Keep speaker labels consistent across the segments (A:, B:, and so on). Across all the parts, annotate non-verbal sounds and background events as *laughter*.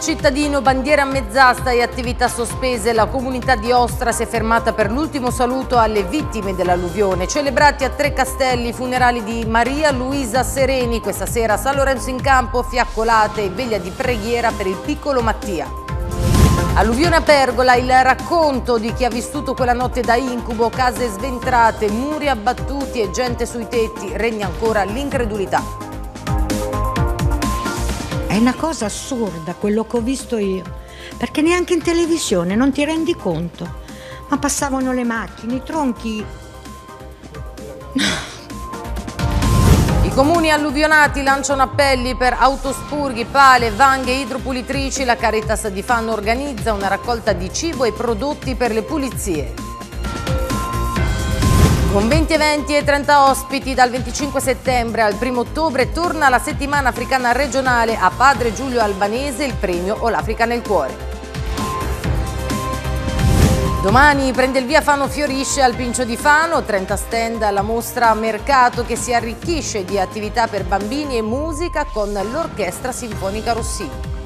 A: cittadino, bandiera a mezz'asta e attività sospese, la comunità di Ostra si è fermata per l'ultimo saluto alle vittime dell'alluvione. Celebrati a Tre Castelli funerali di Maria Luisa Sereni, questa sera San Lorenzo in campo, fiaccolate e veglia di preghiera per il piccolo Mattia. Alluvione a Pergola, il racconto di chi ha vissuto quella notte da incubo, case sventrate, muri abbattuti e gente sui tetti, regna ancora l'incredulità
B: è una cosa assurda quello che ho visto io, perché neanche in televisione non ti rendi conto. Ma passavano le macchine, i tronchi.
A: I comuni alluvionati lanciano appelli per autospurghi, pale, vanghe, idropulitrici. La Caritas di Fanno organizza una raccolta di cibo e prodotti per le pulizie. Con 20 eventi e 30 ospiti dal 25 settembre al 1 ottobre torna la settimana africana regionale a Padre Giulio Albanese il premio O l'Africa nel cuore. Domani prende il via Fano Fiorisce al Pincio di Fano, 30 stand alla mostra Mercato che si arricchisce di attività per bambini e musica con l'Orchestra Sinfonica Rossini.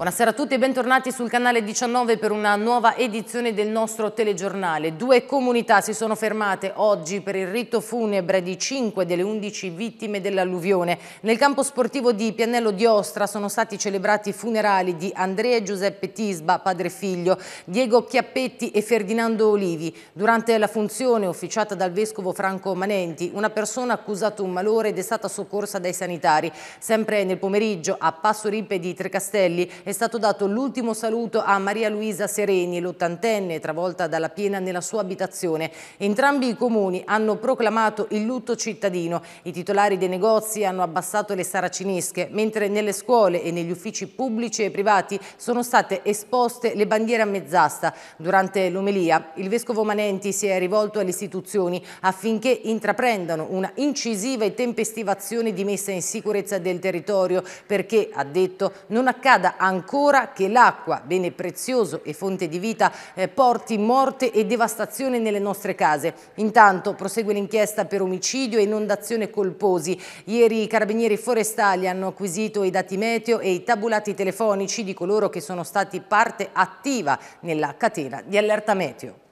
A: Buonasera a tutti e bentornati sul canale 19 per una nuova edizione del nostro telegiornale. Due comunità si sono fermate oggi per il rito funebre di 5 delle 11 vittime dell'alluvione. Nel campo sportivo di Pianello di Ostra sono stati celebrati i funerali di Andrea e Giuseppe Tisba, padre e figlio, Diego Chiappetti e Ferdinando Olivi. Durante la funzione officiata dal vescovo Franco Manenti, una persona ha accusato un malore ed è stata soccorsa dai sanitari. Sempre nel pomeriggio a Passo Ripe di Trecastelli è stato dato l'ultimo saluto a Maria Luisa Sereni, l'ottantenne travolta dalla piena nella sua abitazione. Entrambi i comuni hanno proclamato il lutto cittadino. I titolari dei negozi hanno abbassato le saracinesche, mentre nelle scuole e negli uffici pubblici e privati sono state esposte le bandiere a mezz'asta. Durante l'omelia il vescovo Manenti si è rivolto alle istituzioni affinché intraprendano una incisiva e tempestiva azione di messa in sicurezza del territorio perché, ha detto, non accada anche ancora che l'acqua, bene prezioso e fonte di vita, eh, porti morte e devastazione nelle nostre case. Intanto prosegue l'inchiesta per omicidio e inondazione colposi. Ieri i carabinieri forestali hanno acquisito i dati meteo e i tabulati telefonici di coloro che sono stati parte attiva nella catena di allerta meteo.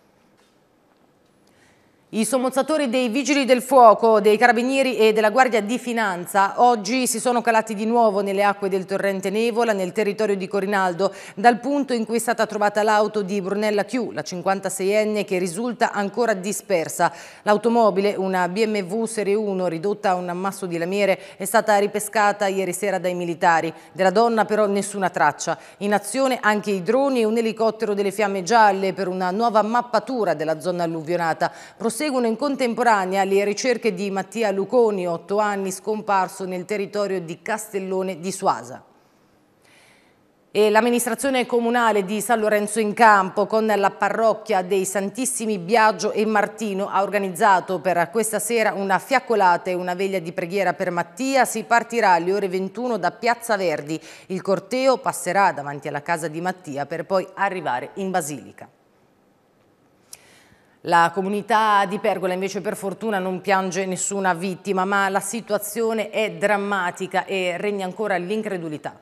A: I sommozzatori dei Vigili del Fuoco, dei Carabinieri e della Guardia di Finanza oggi si sono calati di nuovo nelle acque del torrente Nevola, nel territorio di Corinaldo, dal punto in cui è stata trovata l'auto di Brunella Chiù, la 56enne che risulta ancora dispersa. L'automobile, una BMW Serie 1 ridotta a un ammasso di lamiere, è stata ripescata ieri sera dai militari. Della donna però nessuna traccia. In azione anche i droni e un elicottero delle fiamme gialle per una nuova mappatura della zona alluvionata. Proseguono in contemporanea le ricerche di Mattia Luconi, otto anni, scomparso nel territorio di Castellone di Suasa. L'amministrazione comunale di San Lorenzo in Campo con la parrocchia dei Santissimi Biagio e Martino ha organizzato per questa sera una fiaccolata e una veglia di preghiera per Mattia. Si partirà alle ore 21 da Piazza Verdi. Il corteo passerà davanti alla casa di Mattia per poi arrivare in Basilica. La comunità di Pergola invece per fortuna non piange nessuna vittima, ma la situazione è drammatica e regna ancora l'incredulità.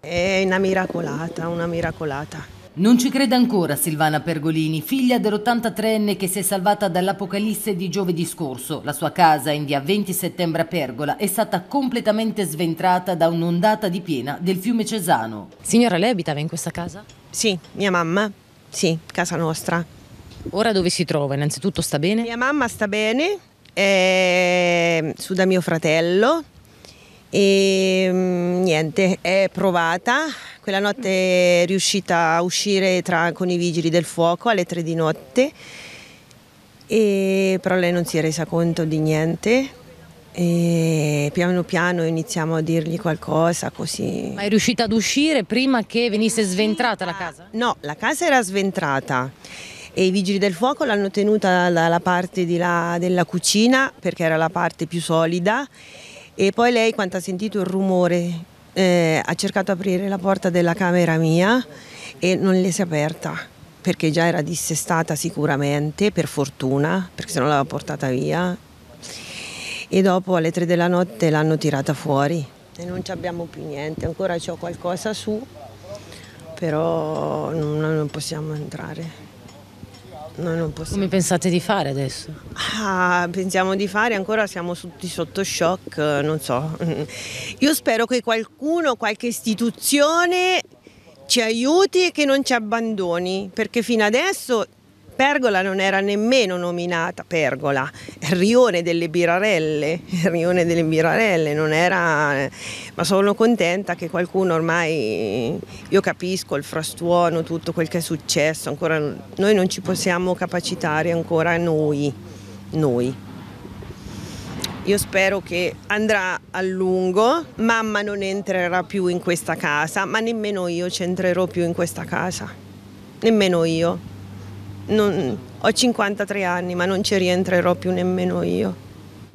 B: È una miracolata,
A: una miracolata. Non ci crede ancora Silvana Pergolini, figlia dell'83enne che si è salvata dall'apocalisse di giovedì scorso. La sua casa in via 20 settembre a Pergola è stata completamente sventrata da un'ondata di piena del fiume Cesano. Signora, lei abitava in
B: questa casa? Sì, mia mamma. Sì, casa nostra. Ora dove si trova? Innanzitutto sta bene? Mia mamma sta bene, è ehm, su da mio fratello e ehm, niente, è provata. Quella notte è riuscita a uscire tra, con i vigili del fuoco alle tre di notte, e, però lei non si è resa conto di niente. E piano piano iniziamo a dirgli qualcosa così. Ma è riuscita ad uscire prima che venisse
A: sventrata la casa?
B: No, la casa era sventrata e i vigili del fuoco l'hanno tenuta dalla parte di là, della cucina perché era la parte più solida e poi lei quando ha sentito il rumore eh, ha cercato di aprire la porta della camera mia e non le si è aperta perché già era dissestata sicuramente per fortuna perché se no l'aveva portata via e dopo alle tre della notte l'hanno tirata fuori e non ci abbiamo più niente, ancora c'ho qualcosa su, però non possiamo entrare noi non possiamo. Come pensate di fare adesso? Ah, pensiamo di fare, ancora siamo tutti sotto shock, non so. Io spero che qualcuno, qualche istituzione ci aiuti e che non ci abbandoni, perché fino adesso Pergola non era nemmeno nominata Pergola, il Rione delle Birarelle, il *laughs* Rione delle Birarelle non era, ma sono contenta che qualcuno ormai, io capisco il frastuono, tutto quel che è successo, ancora noi non ci possiamo capacitare ancora noi, noi. Io spero che andrà a lungo, mamma non entrerà più in questa casa, ma nemmeno io ci entrerò più in questa casa, nemmeno io. Non, ho 53 anni, ma non ci rientrerò più nemmeno io.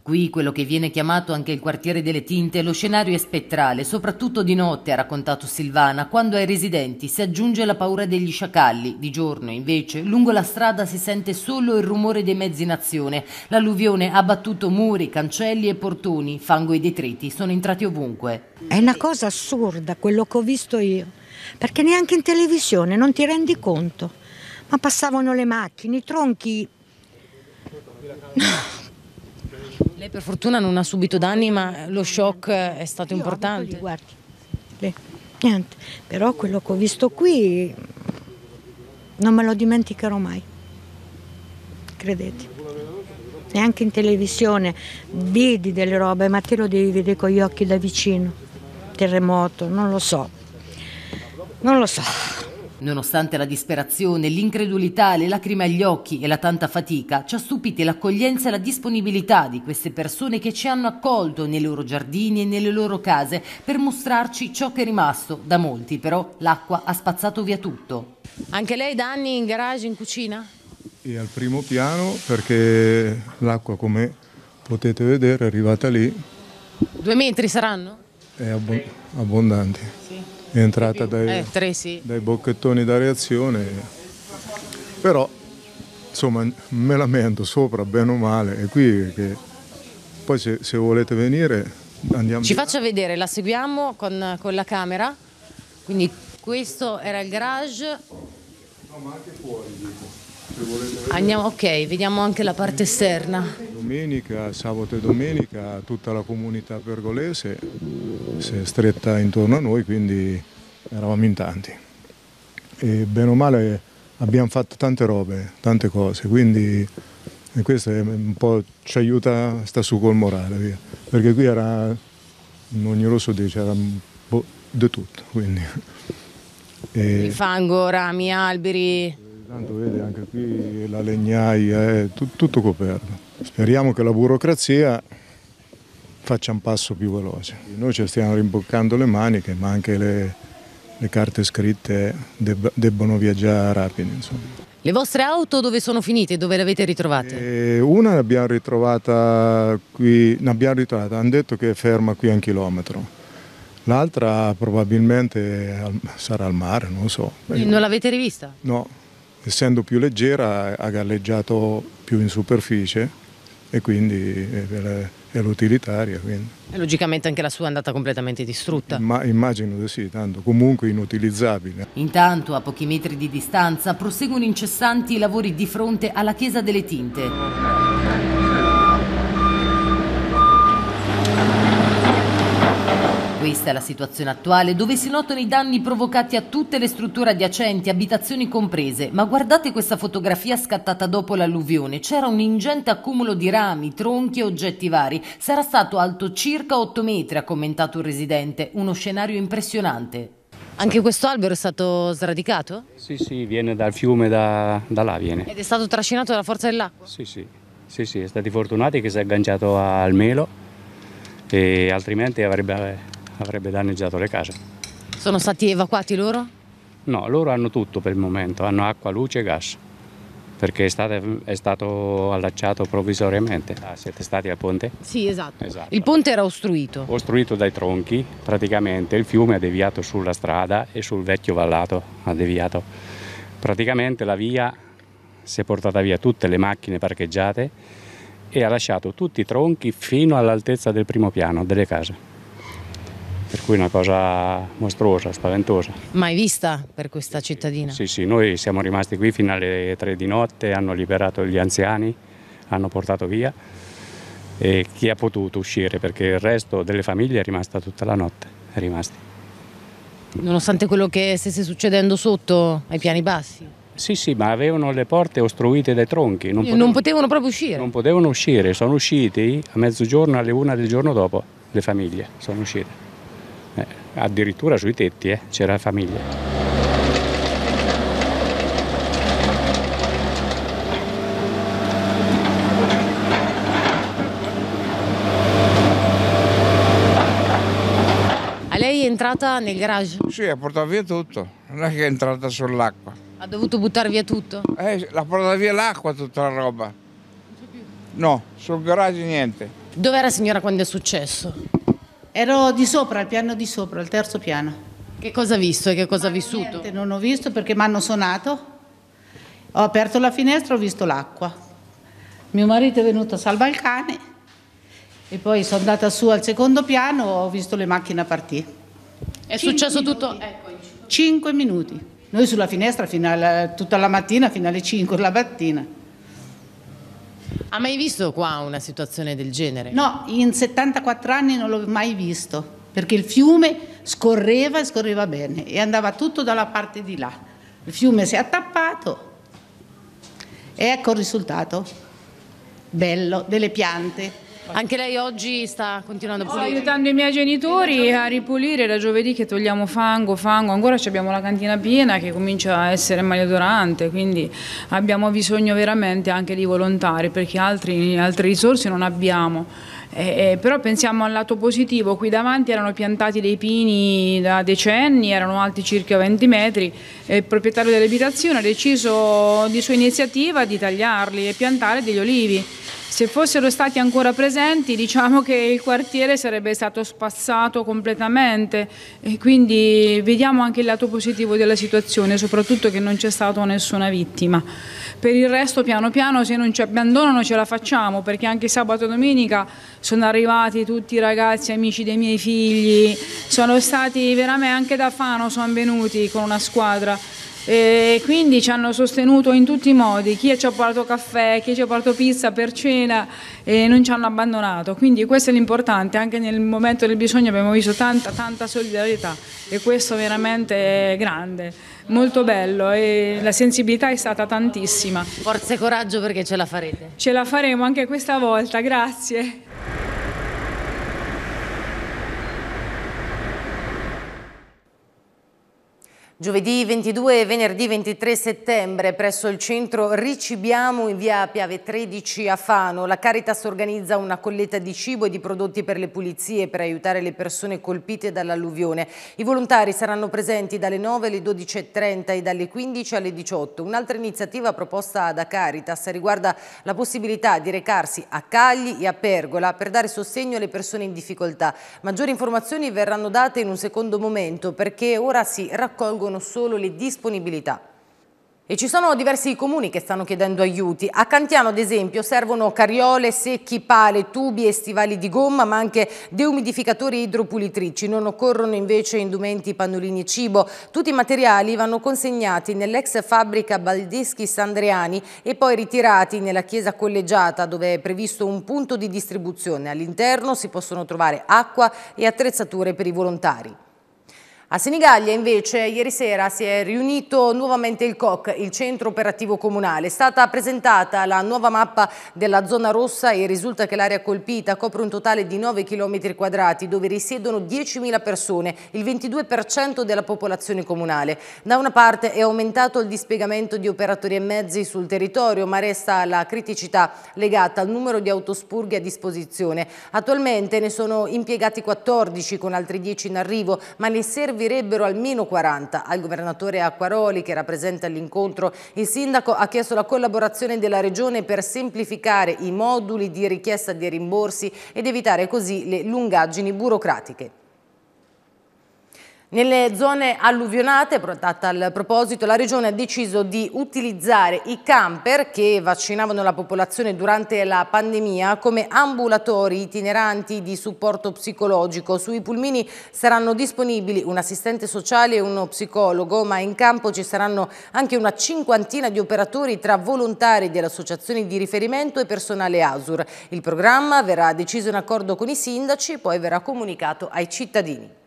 B: Qui, quello che viene chiamato anche il quartiere delle
A: tinte, lo scenario è spettrale, soprattutto di notte, ha raccontato Silvana, quando ai residenti si aggiunge la paura degli sciacalli. Di giorno, invece, lungo la strada si sente solo il rumore dei mezzi in azione. L'alluvione ha battuto muri, cancelli e portoni, fango e detriti
B: sono entrati ovunque. È una cosa assurda quello che ho visto io, perché neanche in televisione non ti rendi conto ma passavano le macchine, i tronchi.
A: Lei per fortuna non ha subito danni, ma lo shock è stato Io importante. Lì, guardi,
B: Beh, niente, però quello che ho visto qui non me lo dimenticherò mai, credete. Neanche in televisione vedi delle robe, ma te lo devi vedere con gli occhi da vicino. Terremoto, non lo so. Non lo so.
A: Nonostante la disperazione, l'incredulità, le lacrime agli occhi e la tanta fatica, ci ha stupiti l'accoglienza e la disponibilità di queste persone che ci hanno accolto nei loro giardini e nelle loro case per mostrarci ciò che è rimasto. Da molti però l'acqua ha spazzato via tutto. Anche lei da anni in garage, in cucina?
C: E al primo piano perché l'acqua come potete vedere è arrivata lì.
A: Due metri saranno?
C: È abbondante. Sì è entrata dai, eh, tre, sì. dai bocchettoni da reazione, però insomma me la mento sopra bene o male e qui che poi se, se volete venire andiamo. Ci
A: faccia vedere, la seguiamo con, con la camera, quindi questo era il garage.
C: No ma anche fuori dico. Andiamo,
A: ok, vediamo anche la parte esterna.
C: Domenica, sabato e domenica tutta la comunità pergolese si è stretta intorno a noi, quindi eravamo in tanti. E bene o male abbiamo fatto tante robe, tante cose, quindi questo è un po' ci aiuta, a stare su col morale, via. perché qui era, in ogni rosso dice, era boh, di tutto. Quindi. E... Il
A: fango, rami, alberi.
C: Tanto vedi anche qui la legnaia, è eh, tutto, tutto coperto. Speriamo che la burocrazia faccia un passo più veloce. Noi ci stiamo rimboccando le maniche, ma anche le, le carte scritte deb debbono viaggiare rapidi. Insomma.
A: Le vostre auto dove sono finite? Dove le avete ritrovate?
C: E eh, una l'abbiamo ritrovata qui, l'abbiamo ritrovata, hanno detto che è ferma qui a un chilometro. L'altra probabilmente sarà al mare, non lo so. non l'avete rivista? No essendo più leggera ha galleggiato più in superficie e quindi è l'utilitaria. E logicamente anche la sua è andata completamente distrutta. Ma immagino di sì, tanto comunque inutilizzabile.
A: Intanto a pochi metri di distanza proseguono incessanti i lavori di fronte alla Chiesa delle Tinte. Questa è la situazione attuale dove si notano i danni provocati a tutte le strutture adiacenti, abitazioni comprese. Ma guardate questa fotografia scattata dopo l'alluvione. C'era un ingente accumulo di rami, tronchi e oggetti vari. Sarà stato alto circa 8 metri, ha commentato un residente. Uno scenario impressionante. Anche questo albero è stato sradicato?
D: Sì, sì, viene dal fiume, da, da là viene.
A: Ed è stato trascinato dalla forza dell'acqua? Sì,
D: sì, sì, sì, è stati fortunati che si è agganciato al melo e altrimenti avrebbe avrebbe danneggiato le case.
A: Sono stati evacuati loro?
D: No, loro hanno tutto per il momento, hanno acqua, luce e gas, perché è stato, è stato allacciato provvisoriamente. Ah, siete stati al ponte?
A: Sì, esatto. esatto. Il ponte era ostruito?
D: Ostruito dai tronchi, praticamente il fiume ha deviato sulla strada e sul vecchio vallato ha deviato. Praticamente la via si è portata via tutte le macchine parcheggiate e ha lasciato tutti i tronchi fino all'altezza del primo piano delle case per cui è una cosa mostruosa, spaventosa.
A: Mai vista per
D: questa cittadina? Sì, sì, noi siamo rimasti qui fino alle 3 di notte, hanno liberato gli anziani, hanno portato via e chi ha potuto uscire perché il resto delle famiglie è rimasta tutta la notte, è rimasti.
A: Nonostante quello che stesse succedendo sotto ai piani bassi?
D: Sì, sì, ma avevano le porte ostruite dai tronchi. Non potevano, non
A: potevano proprio uscire? Non
D: potevano uscire, sono usciti a mezzogiorno alle una del giorno dopo le famiglie, sono uscite. Eh, addirittura sui tetti eh, c'era famiglia.
C: A lei è entrata nel garage? Sì, ha portato via tutto, non è che è entrata sull'acqua.
A: Ha dovuto buttare via tutto?
C: Eh, l'ha portata via l'acqua tutta la roba. Non più? No, sul garage niente. Dove era signora quando è successo?
A: Ero di sopra, al piano di sopra, al terzo piano. Che cosa ha visto e che cosa ha vissuto? Niente, non ho visto perché mi hanno suonato. Ho aperto la finestra, ho visto l'acqua. Mio marito è venuto a salvare il cane e poi sono andata su al secondo piano, ho visto le macchine partire. È successo minuti. tutto? Ecco, minuti. Noi sulla finestra fino alla, tutta la mattina, fino alle 5 la mattina. Ha mai visto qua una situazione del genere? No, in 74 anni non l'ho mai visto, perché il fiume scorreva e scorreva bene e andava tutto dalla parte di là. Il fiume si è attappato e ecco il risultato bello delle piante anche lei oggi sta continuando a pulire? Sto aiutando i
E: miei genitori a ripulire da giovedì che togliamo fango, fango, ancora abbiamo la cantina piena che comincia a essere maleodorante, quindi abbiamo bisogno veramente anche di volontari perché altri, altre risorse non abbiamo. Eh, eh, però pensiamo al lato positivo, qui davanti erano piantati dei pini da decenni, erano alti circa 20 metri e il proprietario dell'abitazione ha deciso di sua iniziativa di tagliarli e piantare degli olivi. Se fossero stati ancora presenti diciamo che il quartiere sarebbe stato spassato completamente e quindi vediamo anche il lato positivo della situazione, soprattutto che non c'è stata nessuna vittima. Per il resto piano piano se non ci abbandonano ce la facciamo perché anche sabato e domenica sono arrivati tutti i ragazzi, amici dei miei figli, sono stati veramente anche da Fano, sono venuti con una squadra e quindi ci hanno sostenuto in tutti i modi, chi ci ha portato caffè, chi ci ha portato pizza per cena e non ci hanno abbandonato. Quindi questo è l'importante, anche nel momento del bisogno abbiamo visto tanta, tanta solidarietà e questo veramente è grande, molto bello e la sensibilità è stata tantissima. Forza e coraggio perché ce la farete. Ce la faremo anche questa volta, grazie.
A: Giovedì 22 e venerdì 23 settembre presso il centro Ricibiamo in via Piave 13 a Fano la Caritas organizza una colletta di cibo e di prodotti per le pulizie per aiutare le persone colpite dall'alluvione. I volontari saranno presenti dalle 9 alle 12.30 e dalle 15 alle 18. Un'altra iniziativa proposta da Caritas riguarda la possibilità di recarsi a Cagli e a Pergola per dare sostegno alle persone in difficoltà. Maggiori informazioni verranno date in un secondo momento perché ora si raccolgono rimangono solo le disponibilità. E ci sono diversi comuni che stanno chiedendo aiuti. A Cantiano, ad esempio, servono carriole, secchi, pale, tubi e stivali di gomma, ma anche deumidificatori idropulitrici. Non occorrono invece indumenti, pannolini e cibo. Tutti i materiali vanno consegnati nell'ex fabbrica Baldeschi Sandriani e poi ritirati nella chiesa collegiata, dove è previsto un punto di distribuzione. All'interno si possono trovare acqua e attrezzature per i volontari. A Senigallia invece ieri sera si è riunito nuovamente il COC, il Centro Operativo Comunale. È stata presentata la nuova mappa della zona rossa e risulta che l'area colpita copre un totale di 9 km quadrati dove risiedono 10.000 persone, il 22% della popolazione comunale. Da una parte è aumentato il dispiegamento di operatori e mezzi sul territorio ma resta la criticità legata al numero di autospurghi a disposizione. Attualmente ne sono impiegati 14 con altri 10 in arrivo ma ne serve servirebbero almeno 40. Al governatore Acquaroli, che rappresenta l'incontro, il sindaco ha chiesto la collaborazione della Regione per semplificare i moduli di richiesta di rimborsi ed evitare così le lungaggini burocratiche. Nelle zone alluvionate, a tal proposito, la Regione ha deciso di utilizzare i camper che vaccinavano la popolazione durante la pandemia come ambulatori itineranti di supporto psicologico. Sui pulmini saranno disponibili un assistente sociale e uno psicologo, ma in campo ci saranno anche una cinquantina di operatori tra volontari delle associazioni di riferimento e personale ASUR. Il programma verrà deciso in accordo con i sindaci e poi verrà comunicato ai cittadini.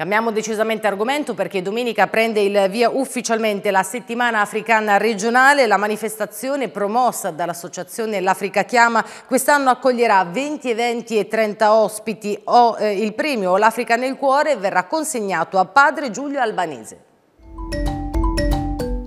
A: Cambiamo decisamente argomento perché domenica prende il via ufficialmente la settimana africana regionale. La manifestazione promossa dall'associazione L'Africa Chiama quest'anno accoglierà 20 eventi e 30 ospiti. Eh, il premio L'Africa nel cuore verrà consegnato a padre Giulio Albanese.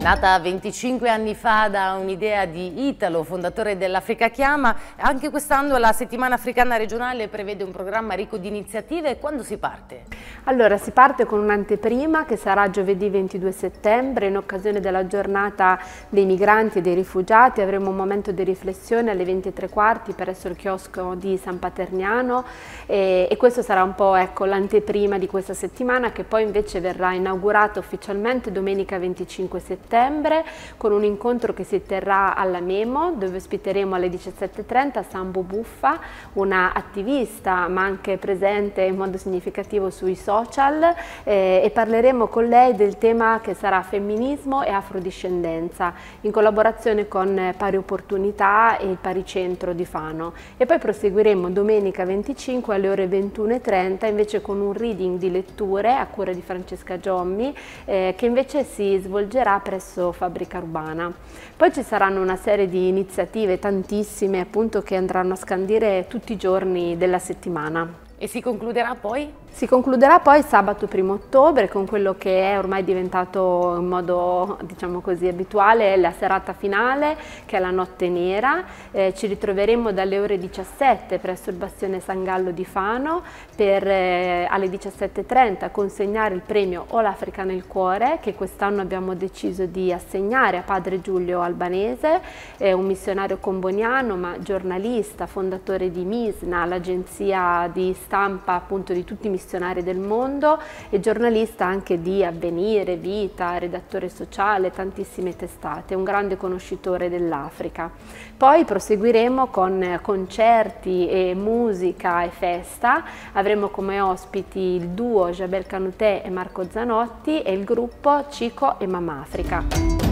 A: Nata 25 anni fa da un'idea di Italo, fondatore dell'Africa Chiama, anche quest'anno la settimana africana regionale prevede un programma ricco di iniziative. Quando si parte?
F: Allora, si parte con un'anteprima che sarà giovedì 22 settembre in occasione della giornata dei migranti e dei rifugiati. Avremo un momento di riflessione alle 23.15 presso il chiosco di San Paterniano e, e questo sarà un po' ecco, l'anteprima di questa settimana che poi invece verrà inaugurata ufficialmente domenica 25 settembre settembre con un incontro che si terrà alla Memo dove ospiteremo alle 17.30 Sambo Buffa, una attivista ma anche presente in modo significativo sui social eh, e parleremo con lei del tema che sarà femminismo e afrodiscendenza in collaborazione con Pari Opportunità e il Paricentro di Fano e poi proseguiremo domenica 25 alle ore 21.30 invece con un reading di letture a cura di Francesca Giommi eh, che invece si svolgerà presso presso Fabbrica Urbana. Poi ci saranno una serie di iniziative, tantissime appunto, che andranno a scandire tutti i giorni della settimana. E si concluderà poi? Si concluderà poi sabato 1 ottobre con quello che è ormai diventato in modo diciamo così abituale la serata finale che è la notte nera. Eh, ci ritroveremo dalle ore 17 presso il bastione San Gallo di Fano per eh, alle 17.30 consegnare il premio O l'Africa nel cuore che quest'anno abbiamo deciso di assegnare a padre Giulio Albanese, eh, un missionario comboniano ma giornalista, fondatore di MISNA, l'agenzia di Stato stampa appunto di tutti i missionari del mondo e giornalista anche di Avvenire, Vita, redattore sociale, tantissime testate, un grande conoscitore dell'Africa. Poi proseguiremo con concerti e musica e festa, avremo come ospiti il duo Jabel Canutè e Marco Zanotti e il gruppo Cico e Mamma Africa.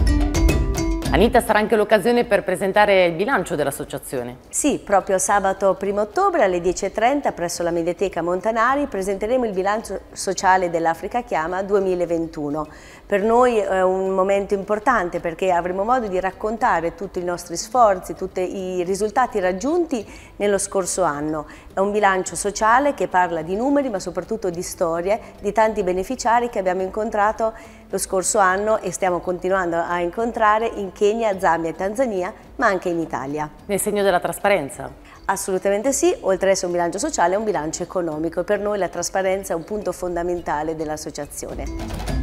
B: Anita, sarà anche
A: l'occasione per presentare il bilancio dell'associazione.
B: Sì, proprio sabato 1 ottobre alle 10.30 presso la Mediateca Montanari presenteremo il bilancio sociale dell'Africa Chiama 2021. Per noi è un momento importante perché avremo modo di raccontare tutti i nostri sforzi, tutti i risultati raggiunti nello scorso anno. È un bilancio sociale che parla di numeri ma soprattutto di storie, di tanti beneficiari che abbiamo incontrato lo scorso anno e stiamo continuando a incontrare in Kenya, Zambia e Tanzania, ma anche in Italia. Nel segno della trasparenza? Assolutamente sì, oltre ad essere un bilancio sociale è un bilancio economico per noi la trasparenza è un punto fondamentale dell'associazione.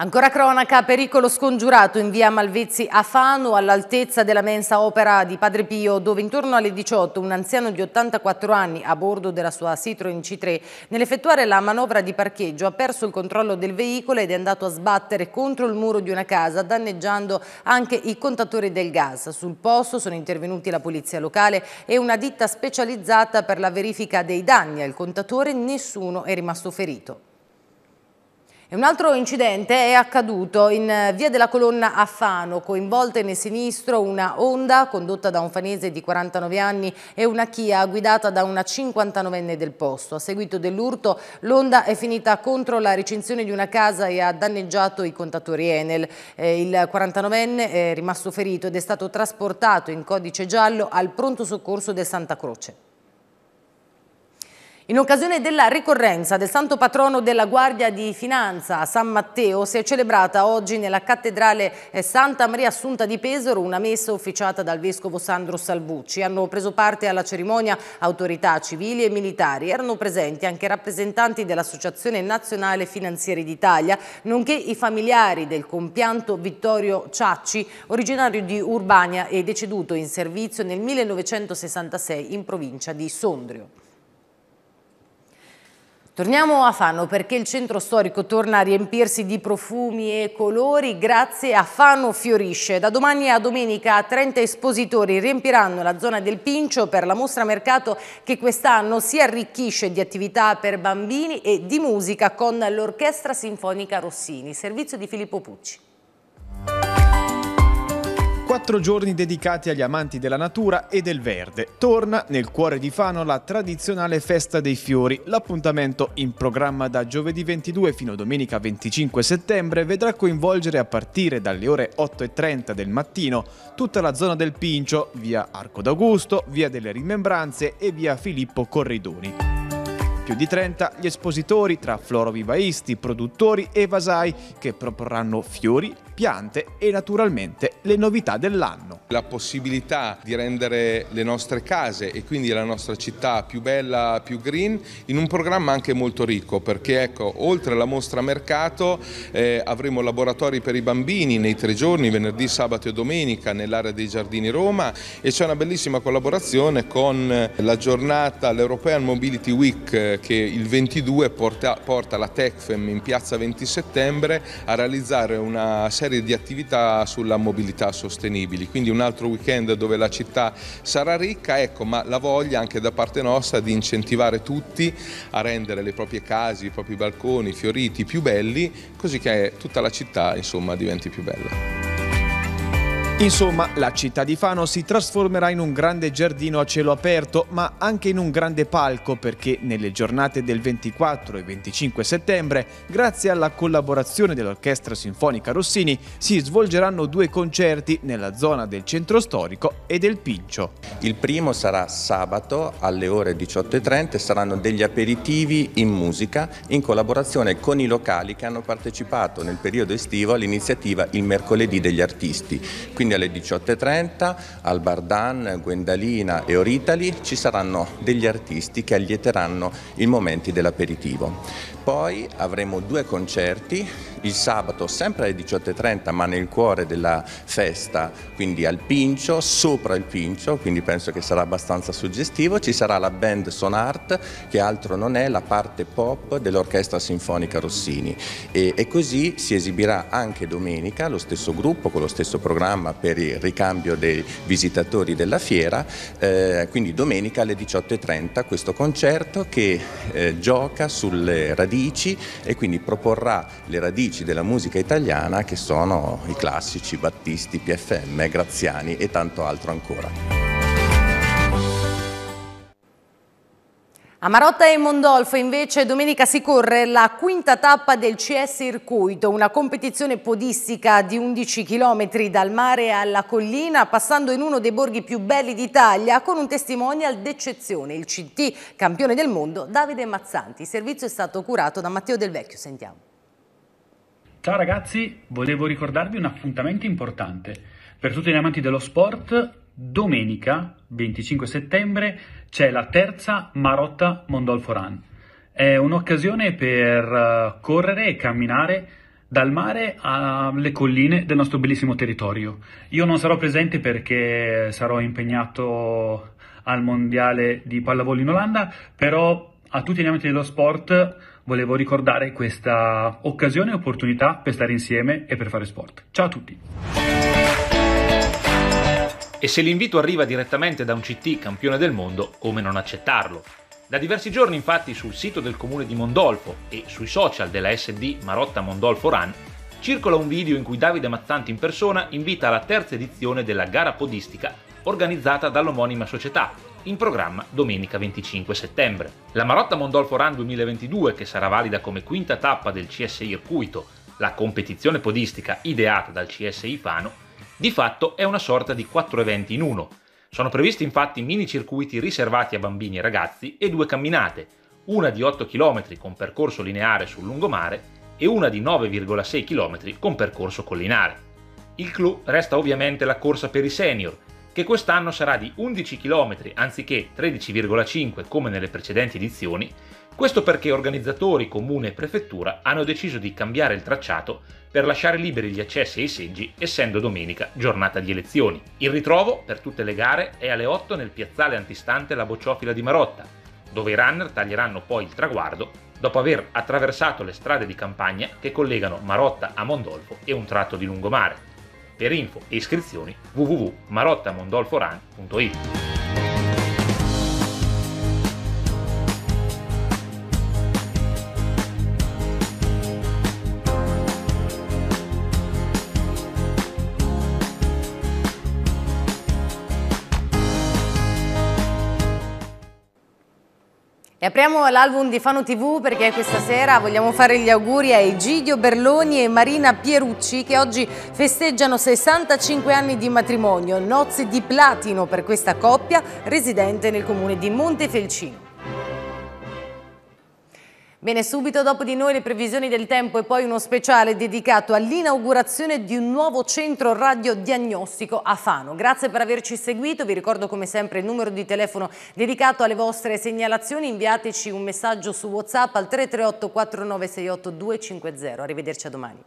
B: Ancora cronaca,
A: pericolo scongiurato in via Malvezzi a Fano all'altezza della mensa opera di Padre Pio dove intorno alle 18 un anziano di 84 anni a bordo della sua Citroen C3 nell'effettuare la manovra di parcheggio ha perso il controllo del veicolo ed è andato a sbattere contro il muro di una casa danneggiando anche i contatori del gas. Sul posto sono intervenuti la polizia locale e una ditta specializzata per la verifica dei danni al contatore, nessuno è rimasto ferito. E un altro incidente è accaduto in eh, via della colonna a Fano, coinvolta nel sinistro una Honda condotta da un fanese di 49 anni e una Kia guidata da una 59enne del posto. A seguito dell'urto l'Honda è finita contro la recinzione di una casa e ha danneggiato i contatori Enel. Eh, il 49enne è rimasto ferito ed è stato trasportato in codice giallo al pronto soccorso del Santa Croce. In occasione della ricorrenza del santo patrono della Guardia di Finanza, San Matteo, si è celebrata oggi nella cattedrale eh, Santa Maria Assunta di Pesaro una messa officiata dal vescovo Sandro Salvucci. Hanno preso parte alla cerimonia autorità civili e militari. Erano presenti anche rappresentanti dell'Associazione Nazionale Finanzieri d'Italia, nonché i familiari del compianto Vittorio Ciacci, originario di Urbania e deceduto in servizio nel 1966 in provincia di Sondrio. Torniamo a Fano perché il centro storico torna a riempirsi di profumi e colori grazie a Fano Fiorisce. Da domani a domenica 30 espositori riempiranno la zona del Pincio per la mostra mercato che quest'anno si arricchisce di attività per bambini e di musica con l'Orchestra Sinfonica Rossini. Servizio di Filippo Pucci.
G: Quattro giorni dedicati agli amanti della natura e del verde. Torna nel cuore di Fano la tradizionale Festa dei Fiori. L'appuntamento in programma da giovedì 22 fino a domenica 25 settembre vedrà coinvolgere a partire dalle ore 8.30 del mattino tutta la zona del Pincio, via Arco d'Augusto, via delle Rimembranze e via Filippo Corridoni più di 30 gli espositori tra florovivaisti, produttori e vasai che proporranno fiori, piante e naturalmente le novità dell'anno. La possibilità di rendere le nostre case e quindi la nostra città più bella, più green, in un programma anche molto ricco perché ecco, oltre alla mostra mercato eh, avremo laboratori per i bambini nei tre giorni, venerdì, sabato e domenica nell'area dei Giardini Roma e c'è una bellissima collaborazione con la giornata, l'European Mobility Week che il 22 porta, porta la TECFEM in piazza 20 settembre a realizzare una serie serie di attività sulla mobilità sostenibili, quindi un altro weekend dove la città sarà ricca, ecco, ma la voglia anche da parte nostra di incentivare tutti a rendere le proprie case, i propri balconi fioriti più belli, così che tutta la città insomma diventi più bella. Insomma, la città di Fano si trasformerà in un grande giardino a cielo aperto, ma anche in un grande palco perché nelle giornate del 24 e 25 settembre, grazie alla collaborazione dell'Orchestra Sinfonica Rossini, si svolgeranno due concerti nella zona del centro storico e del Pincio. Il primo sarà sabato alle ore 18.30, saranno degli aperitivi in musica in collaborazione con i locali che hanno partecipato nel periodo estivo all'iniziativa Il mercoledì degli artisti. Quindi quindi alle 18.30 al Bardan, Guendalina e Oritali ci saranno degli artisti che allieteranno i momenti dell'aperitivo poi avremo due concerti, il sabato sempre alle 18.30 ma nel cuore della festa, quindi al Pincio, sopra il Pincio, quindi penso che sarà abbastanza suggestivo, ci sarà la band Sonart che altro non è la parte pop dell'Orchestra Sinfonica Rossini e, e così si esibirà anche domenica lo stesso gruppo con lo stesso programma per il ricambio dei visitatori della fiera, eh, quindi domenica alle 18.30 questo concerto che eh, gioca sulle radici radici e quindi proporrà le radici della musica italiana che sono i classici Battisti, PFM, Graziani e tanto altro ancora.
A: A Marotta e Mondolfo invece domenica si corre la quinta tappa del CS Circuito, una competizione podistica di 11 km dal mare alla collina, passando in uno dei borghi più belli d'Italia con un testimonial d'eccezione, il CT campione del mondo Davide Mazzanti. Il servizio è stato curato da Matteo Del Vecchio, sentiamo.
H: Ciao ragazzi, volevo ricordarvi un appuntamento importante. Per tutti gli amanti dello sport, domenica 25 settembre c'è la terza Marotta Mondolfo Run. È un'occasione per eh, correre e camminare dal mare alle colline del nostro bellissimo territorio. Io non sarò presente perché sarò impegnato al mondiale di pallavolo in Olanda, però a tutti gli amanti dello sport volevo ricordare questa occasione e opportunità per stare insieme e per fare sport. Ciao a tutti! E se l'invito arriva direttamente da un CT campione del mondo, come non accettarlo? Da diversi giorni infatti sul sito del comune di Mondolfo e sui social della SD Marotta Mondolfo Run circola un video in cui Davide Mazzanti in persona invita alla terza edizione della gara podistica organizzata dall'omonima società, in programma domenica 25 settembre. La Marotta Mondolfo Run 2022, che sarà valida come quinta tappa del CSI Circuito, la competizione podistica ideata dal CSI Fano, di fatto è una sorta di quattro eventi in uno. Sono previsti infatti mini circuiti riservati a bambini e ragazzi e due camminate, una di 8 km con percorso lineare sul lungomare e una di 9,6 km con percorso collinare. Il clou resta ovviamente la corsa per i senior, che quest'anno sarà di 11 km anziché 13,5 come nelle precedenti edizioni questo perché organizzatori, comune e prefettura hanno deciso di cambiare il tracciato per lasciare liberi gli accessi ai seggi, essendo domenica giornata di elezioni. Il ritrovo, per tutte le gare, è alle 8 nel piazzale antistante la bocciofila di Marotta, dove i runner taglieranno poi il traguardo dopo aver attraversato le strade di campagna che collegano Marotta a Mondolfo e un tratto di lungomare. Per info e iscrizioni www.marottamondolforun.it
A: E apriamo l'album di Fano TV perché questa sera vogliamo fare gli auguri a Egidio Berloni e Marina Pierucci che oggi festeggiano 65 anni di matrimonio, nozze di platino per questa coppia residente nel comune di Montefelcino. Bene, subito dopo di noi le previsioni del tempo e poi uno speciale dedicato all'inaugurazione di un nuovo centro radiodiagnostico a Fano. Grazie per averci seguito, vi ricordo come sempre il numero di telefono dedicato alle vostre segnalazioni, inviateci un messaggio su Whatsapp al 338 4968 250. Arrivederci a domani.